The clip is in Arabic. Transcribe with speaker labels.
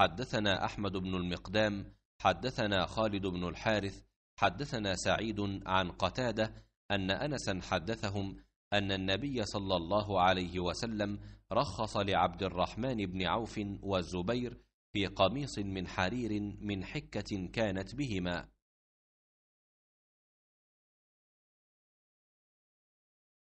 Speaker 1: حدثنا أحمد بن المقدام
Speaker 2: حدثنا خالد بن الحارث حدثنا سعيد عن قتادة أن أنسا حدثهم أن النبي صلى الله عليه وسلم رخص لعبد الرحمن بن عوف والزبير في قميص من حرير من
Speaker 1: حكة كانت بهما